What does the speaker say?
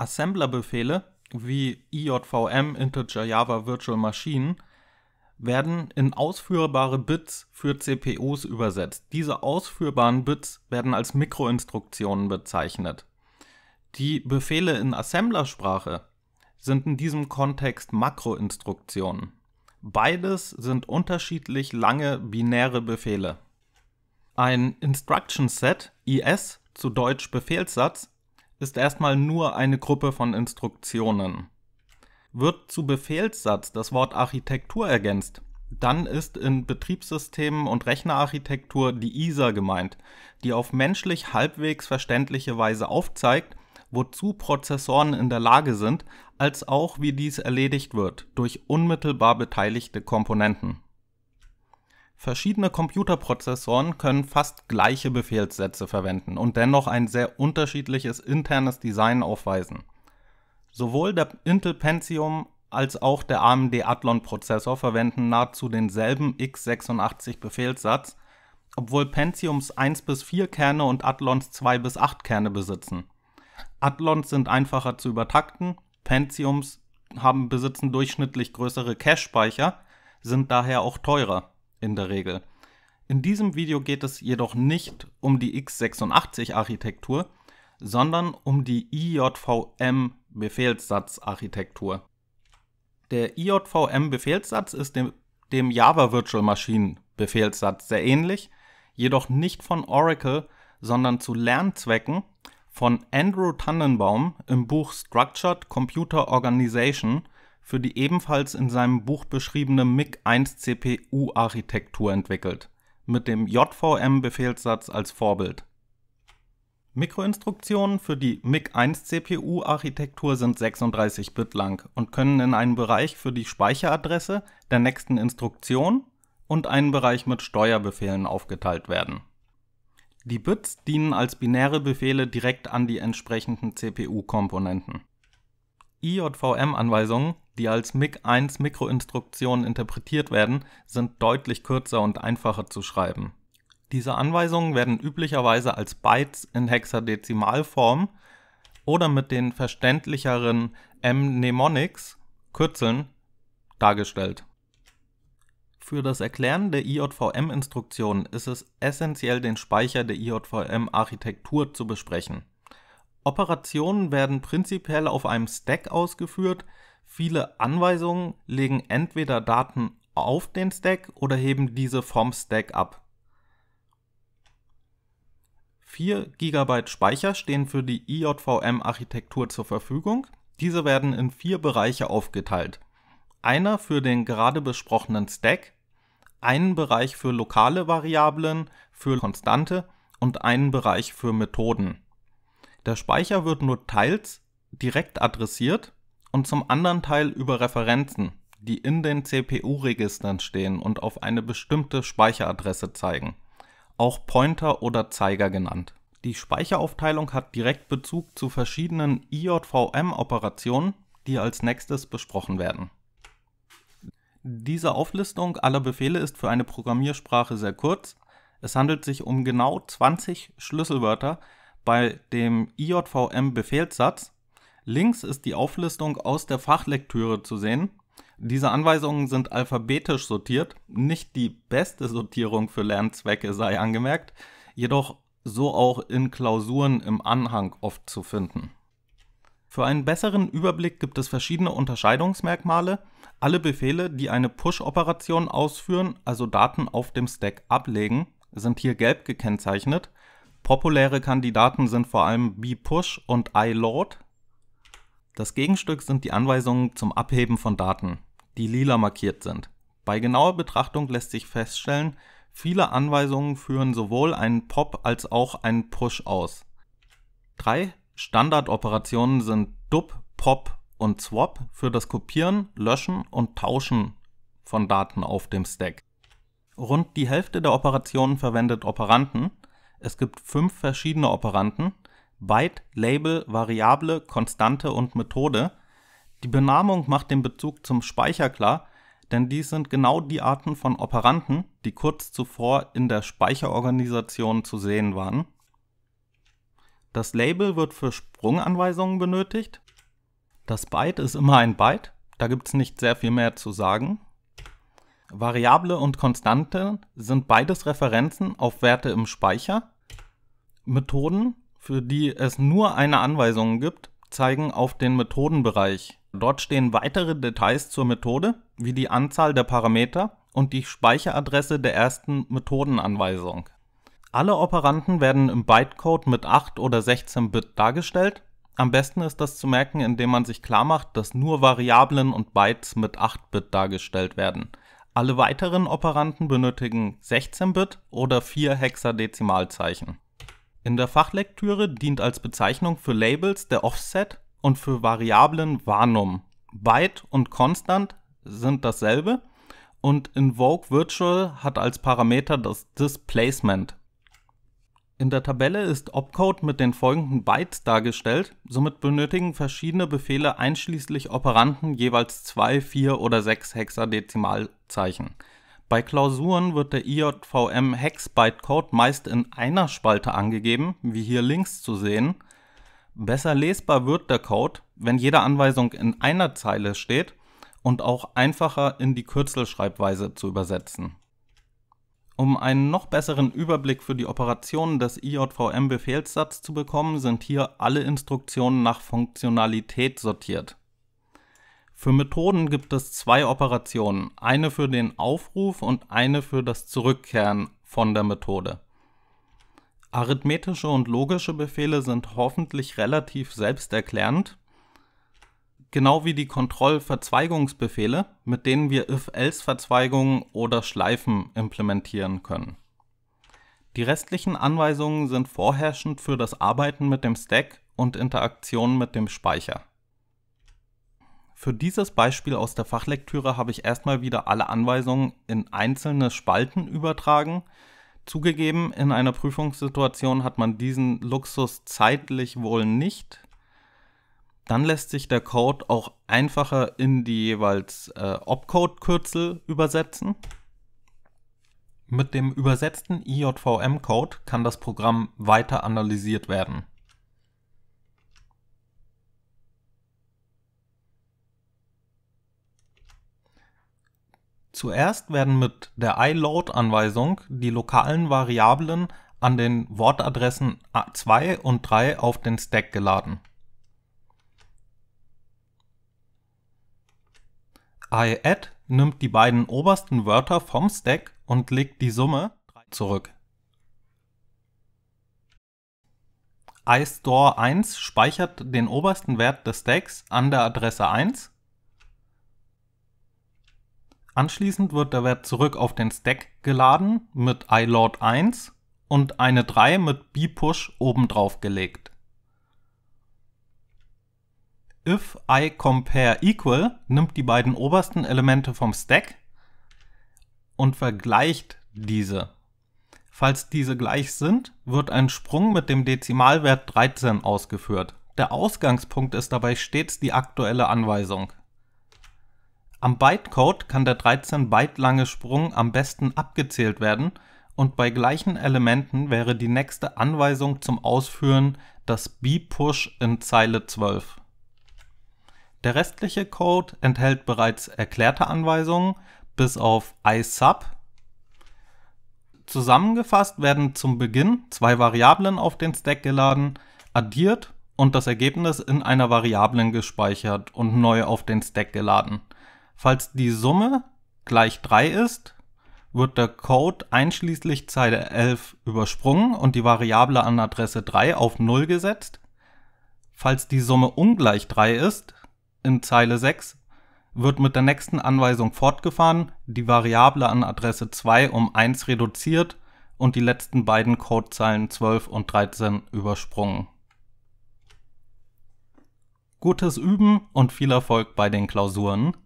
Assemblerbefehle wie IJVM, Integer Java Virtual Machine werden in ausführbare Bits für CPUs übersetzt. Diese ausführbaren Bits werden als Mikroinstruktionen bezeichnet. Die Befehle in Assemblersprache sind in diesem Kontext Makroinstruktionen. Beides sind unterschiedlich lange binäre Befehle. Ein Instruction Set, IS, zu Deutsch Befehlssatz, ist erstmal nur eine Gruppe von Instruktionen. Wird zu Befehlssatz das Wort Architektur ergänzt, dann ist in Betriebssystemen und Rechnerarchitektur die ISA gemeint, die auf menschlich halbwegs verständliche Weise aufzeigt, wozu Prozessoren in der Lage sind, als auch wie dies erledigt wird durch unmittelbar beteiligte Komponenten. Verschiedene Computerprozessoren können fast gleiche Befehlssätze verwenden und dennoch ein sehr unterschiedliches internes Design aufweisen. Sowohl der Intel Pentium als auch der AMD Athlon Prozessor verwenden nahezu denselben x86 Befehlssatz, obwohl Pentiums 1 bis 4 Kerne und Athlons 2 bis 8 Kerne besitzen. Athlons sind einfacher zu übertakten, Pentiums haben besitzen durchschnittlich größere Cache-Speicher, sind daher auch teurer in der Regel. In diesem Video geht es jedoch nicht um die x86-Architektur, sondern um die ijvm befehlssatz architektur Der IJVM-Befehlssatz ist dem, dem Java Virtual Machine Befehlssatz sehr ähnlich, jedoch nicht von Oracle, sondern zu Lernzwecken von Andrew Tannenbaum im Buch Structured Computer Organization – für die ebenfalls in seinem Buch beschriebene MIG-1-CPU-Architektur entwickelt, mit dem JVM-Befehlssatz als Vorbild. Mikroinstruktionen für die MIG-1-CPU-Architektur sind 36 Bit lang und können in einen Bereich für die Speicheradresse der nächsten Instruktion und einen Bereich mit Steuerbefehlen aufgeteilt werden. Die Bits dienen als binäre Befehle direkt an die entsprechenden CPU-Komponenten. IJVM-Anweisungen, die als MIG-1 Mikroinstruktionen interpretiert werden, sind deutlich kürzer und einfacher zu schreiben. Diese Anweisungen werden üblicherweise als Bytes in Hexadezimalform oder mit den verständlicheren Mnemonics, Kürzeln, dargestellt. Für das Erklären der IJVM-Instruktionen ist es essentiell, den Speicher der IJVM-Architektur zu besprechen Operationen werden prinzipiell auf einem Stack ausgeführt. Viele Anweisungen legen entweder Daten auf den Stack oder heben diese vom Stack ab. 4 GB Speicher stehen für die IJVM-Architektur zur Verfügung. Diese werden in vier Bereiche aufgeteilt. Einer für den gerade besprochenen Stack, einen Bereich für lokale Variablen, für Konstante und einen Bereich für Methoden. Der Speicher wird nur teils direkt adressiert und zum anderen Teil über Referenzen, die in den CPU-Registern stehen und auf eine bestimmte Speicheradresse zeigen, auch Pointer oder Zeiger genannt. Die Speicheraufteilung hat direkt Bezug zu verschiedenen IJVM-Operationen, die als nächstes besprochen werden. Diese Auflistung aller Befehle ist für eine Programmiersprache sehr kurz. Es handelt sich um genau 20 Schlüsselwörter, bei dem IJVM-Befehlssatz. Links ist die Auflistung aus der Fachlektüre zu sehen. Diese Anweisungen sind alphabetisch sortiert, nicht die beste Sortierung für Lernzwecke sei angemerkt, jedoch so auch in Klausuren im Anhang oft zu finden. Für einen besseren Überblick gibt es verschiedene Unterscheidungsmerkmale. Alle Befehle, die eine Push-Operation ausführen, also Daten auf dem Stack ablegen, sind hier gelb gekennzeichnet. Populäre Kandidaten sind vor allem B-Push und ilord. Das Gegenstück sind die Anweisungen zum Abheben von Daten, die lila markiert sind. Bei genauer Betrachtung lässt sich feststellen, viele Anweisungen führen sowohl einen Pop als auch einen Push aus. Drei Standardoperationen sind Dup, pop und swap für das Kopieren, Löschen und Tauschen von Daten auf dem Stack. Rund die Hälfte der Operationen verwendet Operanten, es gibt fünf verschiedene Operanten. Byte, Label, Variable, Konstante und Methode. Die Benamung macht den Bezug zum Speicher klar, denn dies sind genau die Arten von Operanten, die kurz zuvor in der Speicherorganisation zu sehen waren. Das Label wird für Sprunganweisungen benötigt. Das Byte ist immer ein Byte, da gibt es nicht sehr viel mehr zu sagen. Variable und Konstante sind beides Referenzen auf Werte im Speicher. Methoden, für die es nur eine Anweisung gibt, zeigen auf den Methodenbereich. Dort stehen weitere Details zur Methode, wie die Anzahl der Parameter und die Speicheradresse der ersten Methodenanweisung. Alle Operanten werden im Bytecode mit 8 oder 16 Bit dargestellt. Am besten ist das zu merken, indem man sich klar macht, dass nur Variablen und Bytes mit 8 Bit dargestellt werden. Alle weiteren Operanten benötigen 16-Bit oder 4 Hexadezimalzeichen. In der Fachlektüre dient als Bezeichnung für Labels der Offset und für Variablen Varnum. Byte und Constant sind dasselbe und Invoke Virtual hat als Parameter das Displacement. In der Tabelle ist Opcode mit den folgenden Bytes dargestellt, somit benötigen verschiedene Befehle einschließlich Operanten jeweils 2, 4 oder 6 Hexadezimalzeichen. Bei Klausuren wird der IJVM Hex Bytecode meist in einer Spalte angegeben, wie hier links zu sehen. Besser lesbar wird der Code, wenn jede Anweisung in einer Zeile steht und auch einfacher in die Kürzelschreibweise zu übersetzen. Um einen noch besseren Überblick für die Operationen des IJVM-Befehlssatz zu bekommen, sind hier alle Instruktionen nach Funktionalität sortiert. Für Methoden gibt es zwei Operationen, eine für den Aufruf und eine für das Zurückkehren von der Methode. Arithmetische und logische Befehle sind hoffentlich relativ selbsterklärend genau wie die Kontrollverzweigungsbefehle, mit denen wir if-else-Verzweigungen oder Schleifen implementieren können. Die restlichen Anweisungen sind vorherrschend für das Arbeiten mit dem Stack und Interaktion mit dem Speicher. Für dieses Beispiel aus der Fachlektüre habe ich erstmal wieder alle Anweisungen in einzelne Spalten übertragen. Zugegeben, in einer Prüfungssituation hat man diesen Luxus zeitlich wohl nicht, dann lässt sich der Code auch einfacher in die jeweils äh, Opcode-Kürzel übersetzen. Mit dem übersetzten IJVM-Code kann das Programm weiter analysiert werden. Zuerst werden mit der iLoad-Anweisung die lokalen Variablen an den Wortadressen 2 und 3 auf den Stack geladen. IAdd nimmt die beiden obersten Wörter vom Stack und legt die Summe zurück. iStore1 speichert den obersten Wert des Stacks an der Adresse 1. Anschließend wird der Wert zurück auf den Stack geladen mit iLoad1 und eine 3 mit bpush obendrauf gelegt if I compare equal nimmt die beiden obersten Elemente vom Stack und vergleicht diese. Falls diese gleich sind, wird ein Sprung mit dem Dezimalwert 13 ausgeführt. Der Ausgangspunkt ist dabei stets die aktuelle Anweisung. Am Bytecode kann der 13 Byte lange Sprung am besten abgezählt werden und bei gleichen Elementen wäre die nächste Anweisung zum Ausführen das B-Push in Zeile 12. Der restliche Code enthält bereits erklärte Anweisungen, bis auf isub. Zusammengefasst werden zum Beginn zwei Variablen auf den Stack geladen, addiert und das Ergebnis in einer Variablen gespeichert und neu auf den Stack geladen. Falls die Summe gleich 3 ist, wird der Code einschließlich Zeile 11 übersprungen und die Variable an Adresse 3 auf 0 gesetzt. Falls die Summe ungleich 3 ist, in Zeile 6 wird mit der nächsten Anweisung fortgefahren, die Variable an Adresse 2 um 1 reduziert und die letzten beiden Codezeilen 12 und 13 übersprungen. Gutes Üben und viel Erfolg bei den Klausuren!